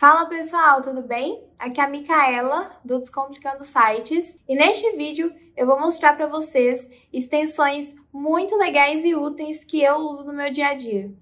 Fala pessoal, tudo bem? Aqui é a Micaela do Descomplicando Sites e neste vídeo eu vou mostrar para vocês extensões muito legais e úteis que eu uso no meu dia a dia.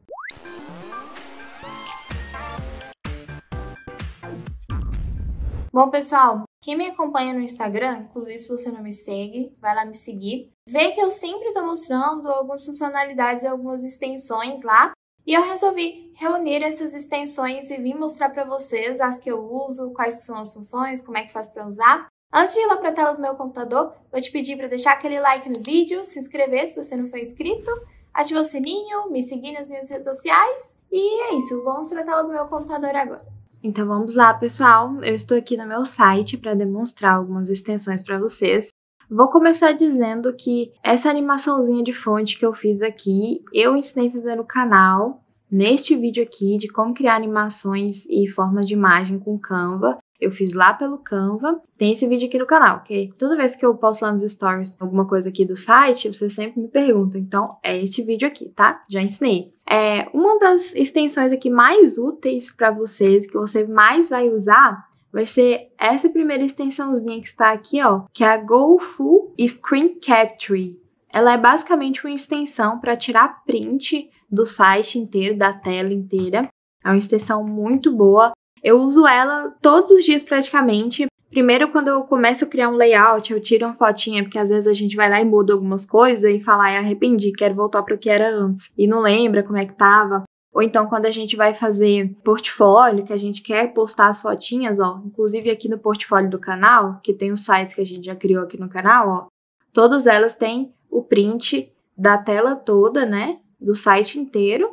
Bom pessoal, quem me acompanha no Instagram, inclusive se você não me segue, vai lá me seguir, vê que eu sempre estou mostrando algumas funcionalidades e algumas extensões lá e eu resolvi reunir essas extensões e vim mostrar para vocês as que eu uso, quais são as funções, como é que faz para usar. Antes de ir lá para a tela do meu computador, vou te pedir para deixar aquele like no vídeo, se inscrever se você não for inscrito, ativar o sininho, me seguir nas minhas redes sociais. E é isso, vamos para a tela do meu computador agora. Então vamos lá, pessoal. Eu estou aqui no meu site para demonstrar algumas extensões para vocês. Vou começar dizendo que essa animaçãozinha de fonte que eu fiz aqui, eu ensinei a fazer no canal, neste vídeo aqui de como criar animações e formas de imagem com Canva. Eu fiz lá pelo Canva. Tem esse vídeo aqui no canal, ok? Toda vez que eu posto lá nos stories alguma coisa aqui do site, vocês sempre me perguntam. Então, é este vídeo aqui, tá? Já ensinei. É, uma das extensões aqui mais úteis para vocês, que você mais vai usar, vai ser essa primeira extensãozinha que está aqui, ó, que é a GoFull Screen Capture. Ela é basicamente uma extensão para tirar print do site inteiro, da tela inteira. É uma extensão muito boa. Eu uso ela todos os dias praticamente. Primeiro, quando eu começo a criar um layout, eu tiro uma fotinha, porque às vezes a gente vai lá e muda algumas coisas e fala, ai, arrependi, quero voltar para o que era antes. E não lembra como é que tava. Ou então quando a gente vai fazer portfólio, que a gente quer postar as fotinhas, ó, inclusive aqui no portfólio do canal, que tem os sites que a gente já criou aqui no canal, ó, todas elas têm o print da tela toda, né, do site inteiro,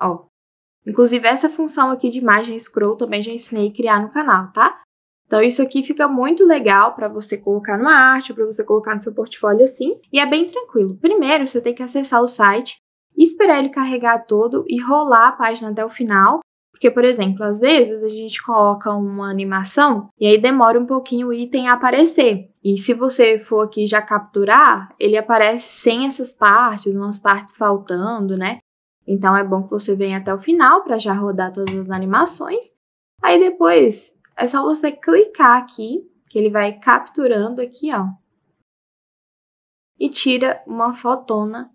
ó. Inclusive essa função aqui de imagem scroll também já ensinei a criar no canal, tá? Então isso aqui fica muito legal para você colocar numa arte, para você colocar no seu portfólio assim, e é bem tranquilo. Primeiro você tem que acessar o site esperar ele carregar todo e rolar a página até o final. Porque, por exemplo, às vezes a gente coloca uma animação e aí demora um pouquinho o item a aparecer. E se você for aqui já capturar, ele aparece sem essas partes, umas partes faltando, né? Então é bom que você venha até o final para já rodar todas as animações. Aí depois é só você clicar aqui, que ele vai capturando aqui, ó. E tira uma fotona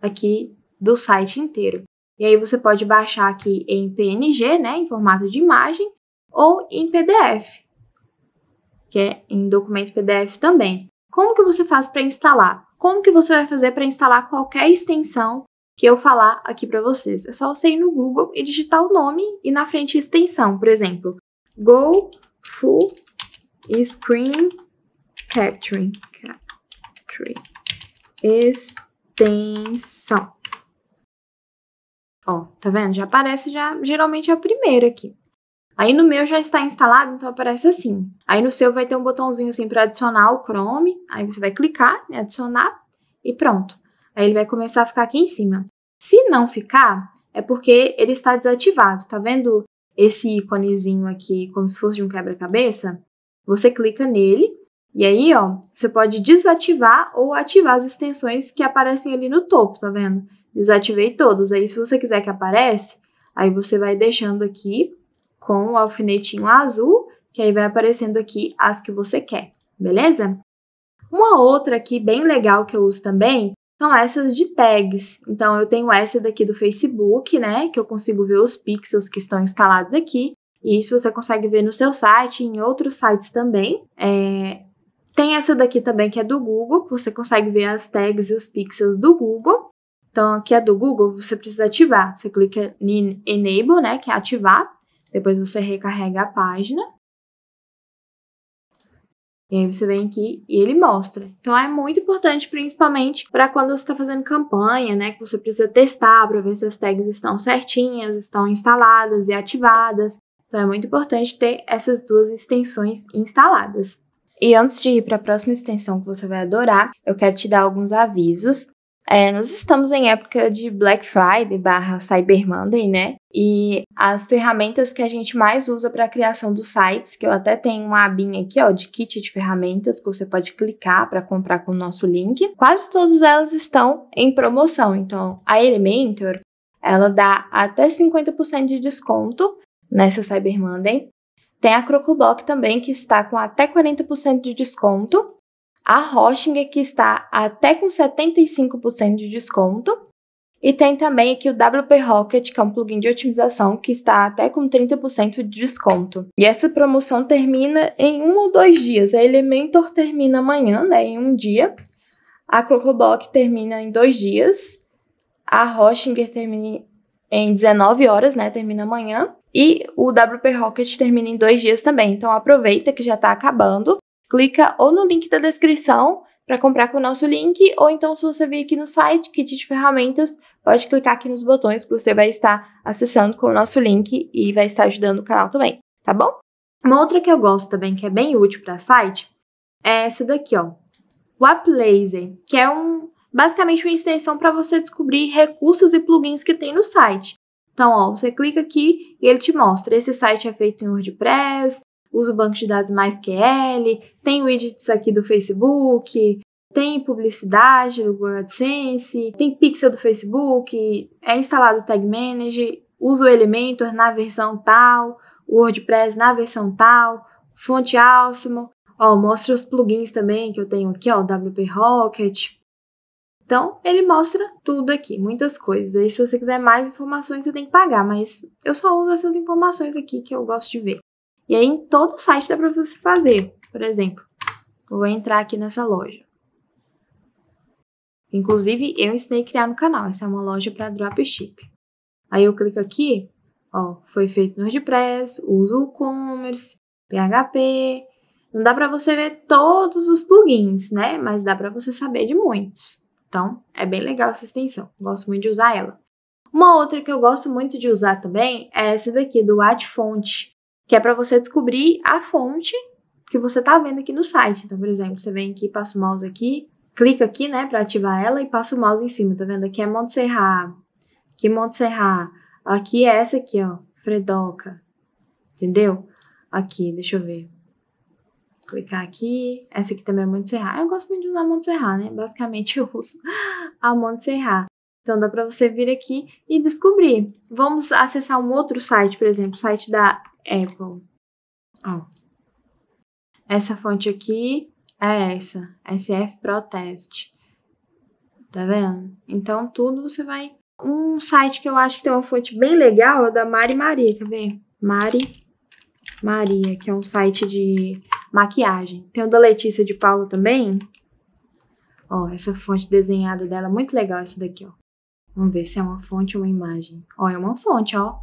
aqui do site inteiro. E aí você pode baixar aqui em PNG, né, em formato de imagem, ou em PDF, que é em documento PDF também. Como que você faz para instalar? Como que você vai fazer para instalar qualquer extensão que eu falar aqui para vocês? É só você ir no Google e digitar o nome e na frente extensão, por exemplo, Go Full Screen Capturing, Capturing extensão. Ó, tá vendo? Já aparece já, geralmente é a primeira aqui. Aí no meu já está instalado, então aparece assim. Aí no seu vai ter um botãozinho assim para adicionar o Chrome. Aí você vai clicar em né, adicionar e pronto. Aí ele vai começar a ficar aqui em cima. Se não ficar, é porque ele está desativado. Tá vendo esse íconezinho aqui, como se fosse de um quebra-cabeça? Você clica nele e aí, ó, você pode desativar ou ativar as extensões que aparecem ali no topo, tá vendo? Desativei todos. Aí, se você quiser que apareça, aí você vai deixando aqui com o alfinetinho azul, que aí vai aparecendo aqui as que você quer, beleza? Uma outra aqui bem legal que eu uso também são essas de tags. Então, eu tenho essa daqui do Facebook, né? Que eu consigo ver os pixels que estão instalados aqui. E isso você consegue ver no seu site, em outros sites também. É... Tem essa daqui também que é do Google, você consegue ver as tags e os pixels do Google. Então, aqui é do Google, você precisa ativar. Você clica em Enable, né, que é ativar. Depois você recarrega a página. E aí você vem aqui e ele mostra. Então é muito importante, principalmente para quando você está fazendo campanha, né? Que você precisa testar para ver se as tags estão certinhas, estão instaladas e ativadas. Então é muito importante ter essas duas extensões instaladas. E antes de ir para a próxima extensão que você vai adorar, eu quero te dar alguns avisos. É, nós estamos em época de Black Friday barra Cyber Monday, né? E as ferramentas que a gente mais usa para a criação dos sites, que eu até tenho uma abinha aqui, ó, de kit de ferramentas que você pode clicar para comprar com o nosso link. Quase todas elas estão em promoção. Então, a Elementor, ela dá até 50% de desconto nessa Cyber Monday. Tem a CrocoBlock também, que está com até 40% de desconto a Rochinger, que está até com 75% de desconto. E tem também aqui o WP Rocket, que é um plugin de otimização, que está até com 30% de desconto. E essa promoção termina em um ou dois dias. A Elementor termina amanhã, né, em um dia. A CrocoBlock termina em dois dias. A Rochinger termina em 19 horas, né, termina amanhã. E o WP Rocket termina em dois dias também. Então aproveita que já está acabando clica ou no link da descrição para comprar com o nosso link, ou então se você vir aqui no site, kit de ferramentas, pode clicar aqui nos botões que você vai estar acessando com o nosso link e vai estar ajudando o canal também, tá bom? Uma outra que eu gosto também, que é bem útil para site, é essa daqui, ó. O App Laser, que é um basicamente uma extensão para você descobrir recursos e plugins que tem no site. Então, ó, você clica aqui e ele te mostra. Esse site é feito em WordPress, usa o banco de dados mais QL, tem widgets aqui do Facebook, tem publicidade do Google AdSense, tem pixel do Facebook, é instalado o Tag Manager, usa o Elementor na versão tal, o WordPress na versão tal, fonte Alcimo, ó, mostra os plugins também que eu tenho aqui, ó, WP Rocket. Então, ele mostra tudo aqui, muitas coisas. Aí, se você quiser mais informações, você tem que pagar, mas eu só uso essas informações aqui que eu gosto de ver. E aí, em todo o site dá para você fazer. Por exemplo, vou entrar aqui nessa loja. Inclusive, eu ensinei a criar no canal. Essa é uma loja para dropship. Aí eu clico aqui, ó, foi feito no WordPress, uso o e-commerce, PHP. Não dá para você ver todos os plugins, né? Mas dá para você saber de muitos. Então, é bem legal essa extensão. Gosto muito de usar ela. Uma outra que eu gosto muito de usar também é essa daqui do Ad Font que é para você descobrir a fonte que você está vendo aqui no site. Então, por exemplo, você vem aqui, passa o mouse aqui, clica aqui, né, para ativar ela e passa o mouse em cima. Tá vendo? Aqui é Montserrat, aqui Montserrat, aqui é essa aqui, ó, Fredoca, entendeu? Aqui, deixa eu ver. Clicar aqui, essa aqui também é Montserrat. Eu gosto muito de usar Montserrat, né? Basicamente eu uso a Montserrat. Então dá para você vir aqui e descobrir. Vamos acessar um outro site, por exemplo, o site da Apple. Ó. Essa fonte aqui é essa, SF Protest. Tá vendo? Então, tudo você vai... Um site que eu acho que tem uma fonte bem legal é da Mari Maria, quer ver? Mari Maria, que é um site de maquiagem. Tem o da Letícia de Paula também. Ó, essa fonte desenhada dela, é muito legal essa daqui, ó. Vamos ver se é uma fonte ou uma imagem. Ó, é uma fonte, ó.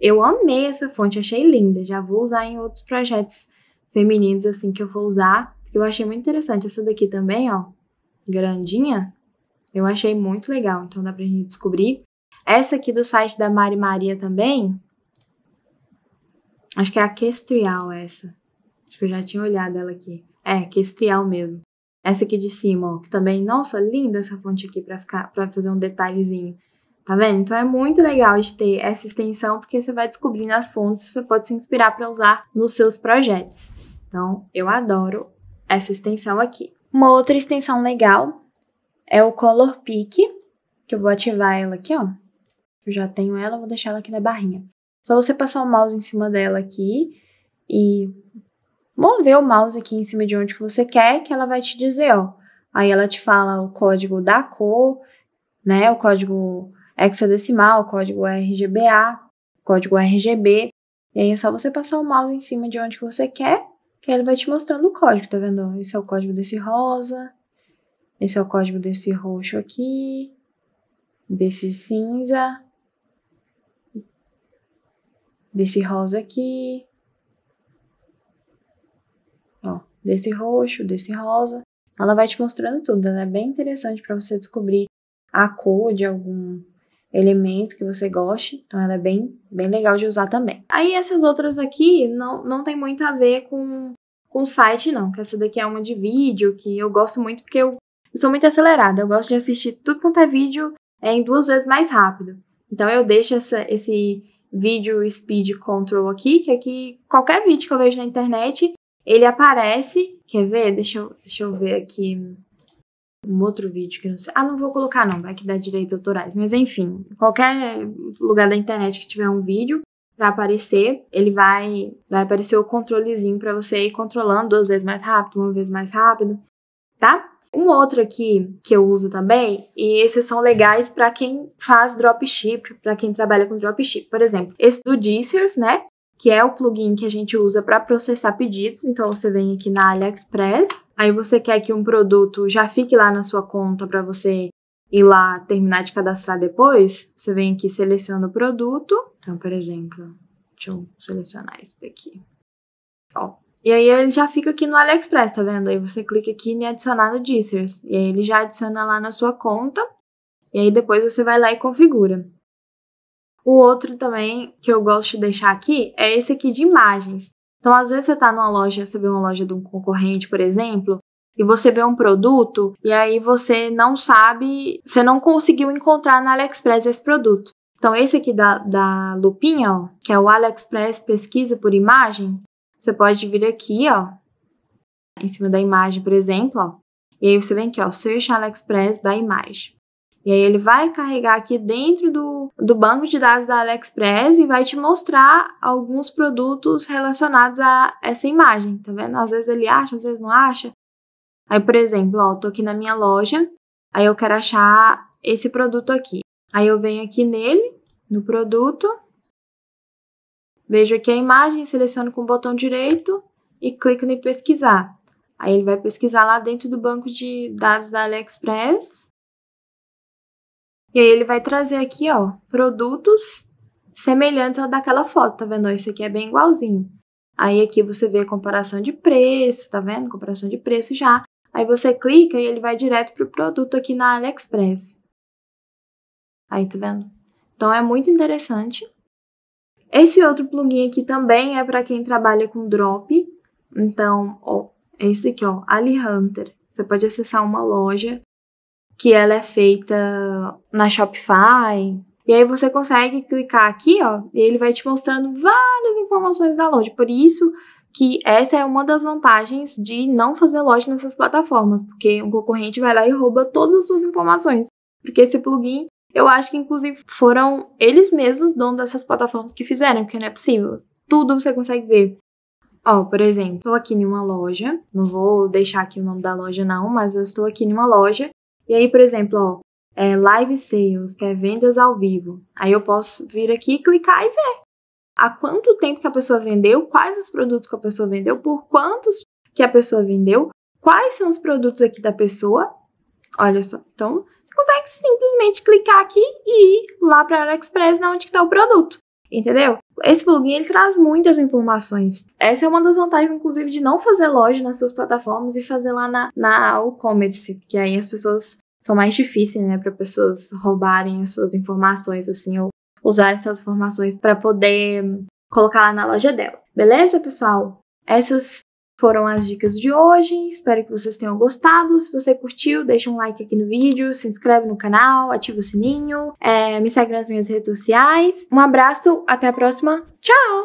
Eu amei essa fonte, achei linda. Já vou usar em outros projetos femininos, assim, que eu vou usar. Eu achei muito interessante. Essa daqui também, ó, grandinha. Eu achei muito legal, então dá pra gente descobrir. Essa aqui do site da Mari Maria também. Acho que é a Questrial essa. Acho tipo, que eu já tinha olhado ela aqui. É, Questrial mesmo. Essa aqui de cima, ó, que também, nossa, linda essa fonte aqui pra, ficar, pra fazer um detalhezinho. Tá vendo? Então é muito legal de ter essa extensão, porque você vai descobrindo as fontes você pode se inspirar para usar nos seus projetos. Então, eu adoro essa extensão aqui. Uma outra extensão legal é o Color Pick, que eu vou ativar ela aqui, ó. Eu já tenho ela, vou deixar ela aqui na barrinha. Só você passar o mouse em cima dela aqui e mover o mouse aqui em cima de onde que você quer, que ela vai te dizer, ó. Aí ela te fala o código da cor, né, o código hexadecimal, código RGBA, código RGB. E aí é só você passar o mouse em cima de onde você quer, que ele vai te mostrando o código, tá vendo? Esse é o código desse rosa, esse é o código desse roxo aqui, desse cinza, desse rosa aqui, ó, desse roxo, desse rosa. Ela vai te mostrando tudo, ela é bem interessante para você descobrir a cor de algum elemento que você goste. Então ela é bem, bem legal de usar também. Aí essas outras aqui não, não tem muito a ver com, com site não, que essa daqui é uma de vídeo que eu gosto muito porque eu, eu sou muito acelerada. Eu gosto de assistir tudo quanto é vídeo é, em duas vezes mais rápido. Então eu deixo essa, esse vídeo speed control aqui, que aqui é qualquer vídeo que eu vejo na internet, ele aparece. Quer ver? Deixa eu, deixa eu ver aqui um outro vídeo que não sei. Ah, não vou colocar não, vai que dá direitos autorais. Mas enfim, qualquer lugar da internet que tiver um vídeo para aparecer, ele vai vai aparecer o controlezinho para você ir controlando duas vezes mais rápido, uma vez mais rápido, tá? Um outro aqui que eu uso também, e esses são legais para quem faz dropship, para quem trabalha com dropship. Por exemplo, esse do Deezers, né? Que é o plugin que a gente usa para processar pedidos. Então você vem aqui na AliExpress Aí você quer que um produto já fique lá na sua conta para você ir lá terminar de cadastrar depois? Você vem aqui, seleciona o produto. Então, por exemplo, deixa eu selecionar esse daqui. Ó. E aí ele já fica aqui no AliExpress, tá vendo? Aí você clica aqui em adicionar no Deezers. E aí ele já adiciona lá na sua conta. E aí depois você vai lá e configura. O outro também que eu gosto de deixar aqui é esse aqui de imagens. Então, às vezes você está numa loja, você vê uma loja de um concorrente, por exemplo, e você vê um produto e aí você não sabe, você não conseguiu encontrar na AliExpress esse produto. Então, esse aqui da, da lupinha, ó, que é o AliExpress Pesquisa por Imagem, você pode vir aqui, ó, em cima da imagem, por exemplo, ó, e aí você vem aqui, ó, Search AliExpress da imagem. E aí ele vai carregar aqui dentro do, do banco de dados da AliExpress e vai te mostrar alguns produtos relacionados a essa imagem, tá vendo? Às vezes ele acha, às vezes não acha. Aí, por exemplo, ó, tô aqui na minha loja, aí eu quero achar esse produto aqui. Aí eu venho aqui nele, no produto, vejo aqui a imagem, seleciono com o botão direito e clico em pesquisar. Aí ele vai pesquisar lá dentro do banco de dados da AliExpress. E aí ele vai trazer aqui, ó, produtos semelhantes ao daquela foto, tá vendo? Esse aqui é bem igualzinho. Aí aqui você vê comparação de preço, tá vendo? Comparação de preço já. Aí você clica e ele vai direto pro produto aqui na AliExpress. Aí, tá vendo? Então é muito interessante. Esse outro plugin aqui também é para quem trabalha com drop. Então, ó, esse aqui, ó, Ali Hunter. Você pode acessar uma loja que ela é feita na Shopify. E aí você consegue clicar aqui, ó, e ele vai te mostrando várias informações da loja. Por isso que essa é uma das vantagens de não fazer loja nessas plataformas, porque um concorrente vai lá e rouba todas as suas informações. Porque esse plugin, eu acho que inclusive foram eles mesmos donos dessas plataformas que fizeram, porque não é possível. Tudo você consegue ver. Ó, por exemplo, estou aqui em uma loja, não vou deixar aqui o nome da loja não, mas eu estou aqui em uma loja e aí, por exemplo, ó, é live sales, que é vendas ao vivo. Aí eu posso vir aqui, clicar e ver. Há quanto tempo que a pessoa vendeu, quais os produtos que a pessoa vendeu, por quantos que a pessoa vendeu, quais são os produtos aqui da pessoa. Olha só, então você consegue simplesmente clicar aqui e ir lá para a AliExpress, na onde está o produto. Entendeu? Esse plugin ele traz muitas informações. Essa é uma das vantagens, inclusive, de não fazer loja nas suas plataformas e fazer lá na, na e-commerce, que aí as pessoas são mais difíceis, né, para pessoas roubarem as suas informações, assim, ou usarem suas informações para poder colocar lá na loja dela. Beleza, pessoal? Essas foram as dicas de hoje. Espero que vocês tenham gostado. Se você curtiu, deixa um like aqui no vídeo, se inscreve no canal, ativa o sininho, é, me segue nas minhas redes sociais. Um abraço, até a próxima. Tchau!